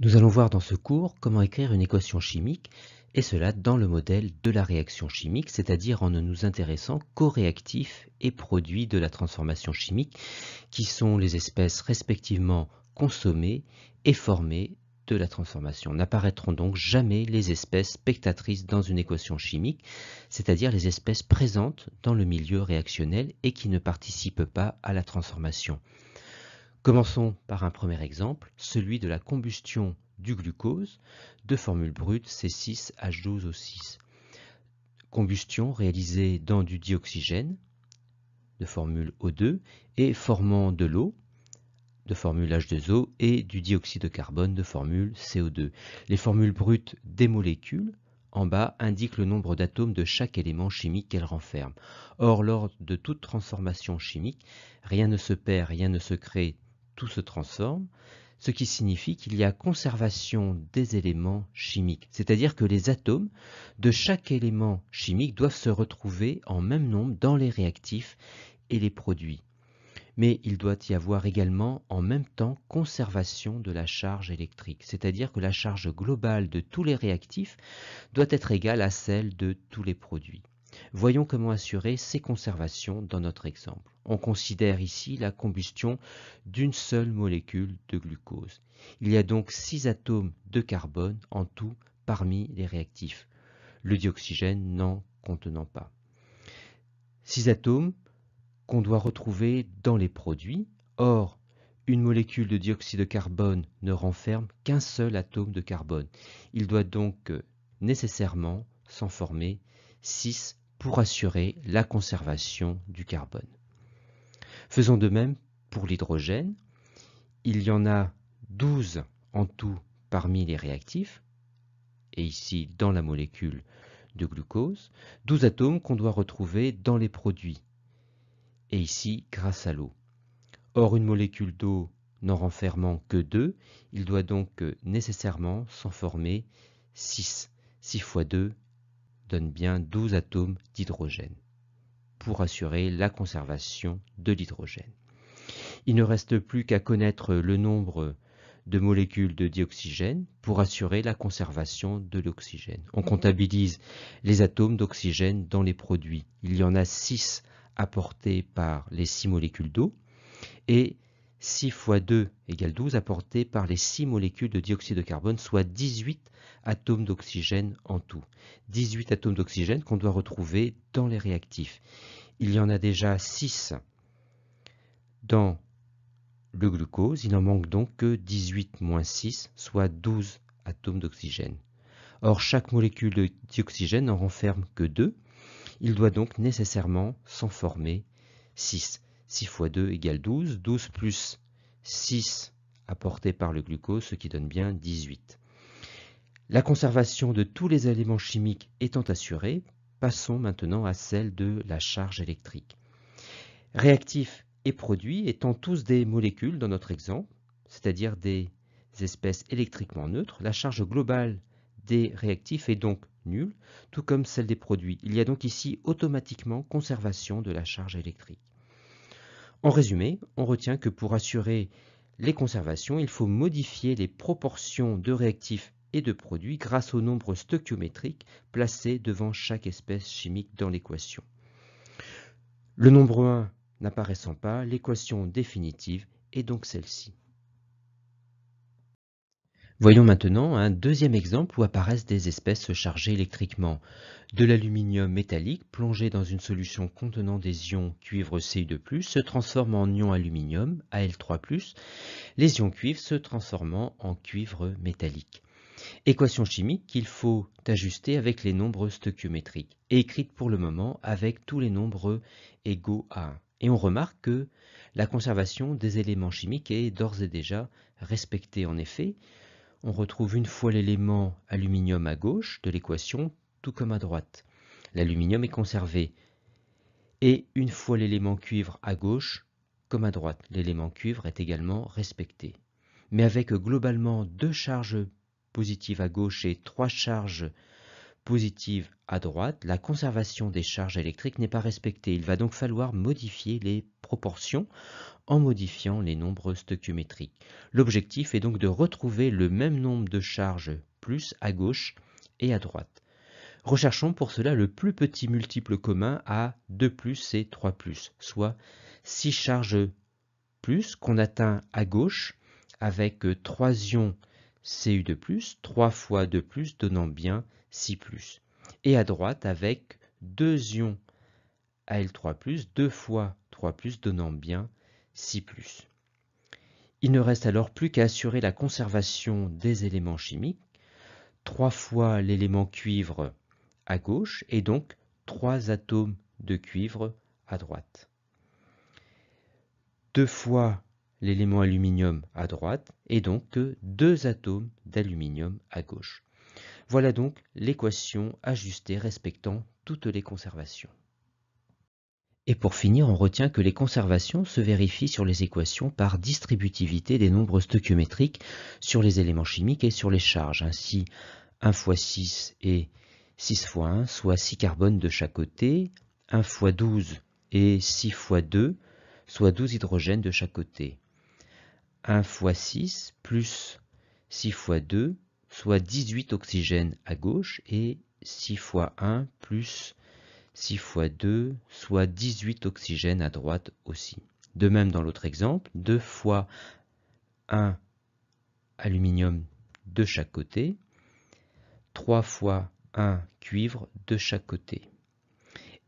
Nous allons voir dans ce cours comment écrire une équation chimique, et cela dans le modèle de la réaction chimique, c'est-à-dire en ne nous intéressant qu'aux réactifs et produits de la transformation chimique, qui sont les espèces respectivement consommées et formées de la transformation. N'apparaîtront donc jamais les espèces spectatrices dans une équation chimique, c'est-à-dire les espèces présentes dans le milieu réactionnel et qui ne participent pas à la transformation. Commençons par un premier exemple, celui de la combustion du glucose, de formule brute C6H12O6. Combustion réalisée dans du dioxygène, de formule O2, et formant de l'eau, de formule H2O, et du dioxyde de carbone, de formule CO2. Les formules brutes des molécules, en bas, indiquent le nombre d'atomes de chaque élément chimique qu'elles renferment. Or, lors de toute transformation chimique, rien ne se perd, rien ne se crée tout se transforme, ce qui signifie qu'il y a conservation des éléments chimiques, c'est-à-dire que les atomes de chaque élément chimique doivent se retrouver en même nombre dans les réactifs et les produits. Mais il doit y avoir également en même temps conservation de la charge électrique, c'est-à-dire que la charge globale de tous les réactifs doit être égale à celle de tous les produits. Voyons comment assurer ces conservations dans notre exemple. On considère ici la combustion d'une seule molécule de glucose. Il y a donc 6 atomes de carbone en tout parmi les réactifs, le dioxygène n'en contenant pas. 6 atomes qu'on doit retrouver dans les produits. Or, une molécule de dioxyde de carbone ne renferme qu'un seul atome de carbone. Il doit donc euh, nécessairement s'en former 6 pour assurer la conservation du carbone. Faisons de même pour l'hydrogène. Il y en a 12 en tout parmi les réactifs, et ici dans la molécule de glucose, 12 atomes qu'on doit retrouver dans les produits, et ici grâce à l'eau. Or, une molécule d'eau n'en renfermant que 2, il doit donc euh, nécessairement s'en former 6. 6 fois 2, bien 12 atomes d'hydrogène pour assurer la conservation de l'hydrogène. Il ne reste plus qu'à connaître le nombre de molécules de dioxygène pour assurer la conservation de l'oxygène. On comptabilise les atomes d'oxygène dans les produits. Il y en a 6 apportés par les 6 molécules d'eau et 6 fois 2 égale 12 apporté par les 6 molécules de dioxyde de carbone, soit 18 atomes d'oxygène en tout. 18 atomes d'oxygène qu'on doit retrouver dans les réactifs. Il y en a déjà 6 dans le glucose, il n'en manque donc que 18 moins 6, soit 12 atomes d'oxygène. Or, chaque molécule d'oxygène n'en renferme que 2, il doit donc nécessairement s'en former 6. 6 fois 2 égale 12. 12 plus 6 apporté par le glucose, ce qui donne bien 18. La conservation de tous les éléments chimiques étant assurée, passons maintenant à celle de la charge électrique. Réactifs et produits étant tous des molécules dans notre exemple, c'est-à-dire des espèces électriquement neutres, la charge globale des réactifs est donc nulle, tout comme celle des produits. Il y a donc ici automatiquement conservation de la charge électrique. En résumé, on retient que pour assurer les conservations, il faut modifier les proportions de réactifs et de produits grâce au nombre stoichiométrique placé devant chaque espèce chimique dans l'équation. Le nombre 1 n'apparaissant pas, l'équation définitive est donc celle-ci. Voyons maintenant un deuxième exemple où apparaissent des espèces chargées électriquement. De l'aluminium métallique plongé dans une solution contenant des ions cuivre Cu2+, se transforme en ion aluminium, Al3+, les ions cuivre se transformant en cuivre métallique. Équation chimique qu'il faut ajuster avec les nombres stoichiométriques, écrite pour le moment avec tous les nombres égaux à 1. Et on remarque que la conservation des éléments chimiques est d'ores et déjà respectée en effet, on retrouve une fois l'élément aluminium à gauche de l'équation, tout comme à droite. L'aluminium est conservé. Et une fois l'élément cuivre à gauche, comme à droite, l'élément cuivre est également respecté. Mais avec globalement deux charges positives à gauche et trois charges positive à droite, la conservation des charges électriques n'est pas respectée. Il va donc falloir modifier les proportions en modifiant les nombres stoichiométriques. L'objectif est donc de retrouver le même nombre de charges plus à gauche et à droite. Recherchons pour cela le plus petit multiple commun à 2 et 3 soit 6 charges plus qu'on atteint à gauche avec 3 ions CU 2 3 fois 2 donnant bien 6 Et à droite avec 2 ions Al3+, 2 fois 3+, donnant bien 6+. Il ne reste alors plus qu'à assurer la conservation des éléments chimiques, 3 fois l'élément cuivre à gauche, et donc 3 atomes de cuivre à droite. 2 fois l'élément aluminium à droite et donc que deux atomes d'aluminium à gauche. Voilà donc l'équation ajustée respectant toutes les conservations. Et pour finir, on retient que les conservations se vérifient sur les équations par distributivité des nombres stoichiométriques sur les éléments chimiques et sur les charges. Ainsi, 1 x 6 et 6 x 1, soit 6 carbones de chaque côté, 1 x 12 et 6 x 2, soit 12 hydrogènes de chaque côté. 1 fois 6 plus 6 fois 2, soit 18 oxygènes à gauche, et 6 fois 1 plus 6 fois 2, soit 18 oxygènes à droite aussi. De même dans l'autre exemple, 2 fois 1 aluminium de chaque côté, 3 fois 1 cuivre de chaque côté.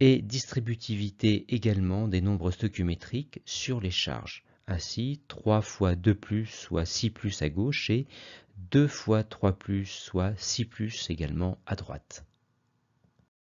Et distributivité également des nombres stoichiométriques sur les charges. Ainsi, 3 fois 2 soit 6 à gauche, et 2 fois 3 soit 6 également à droite.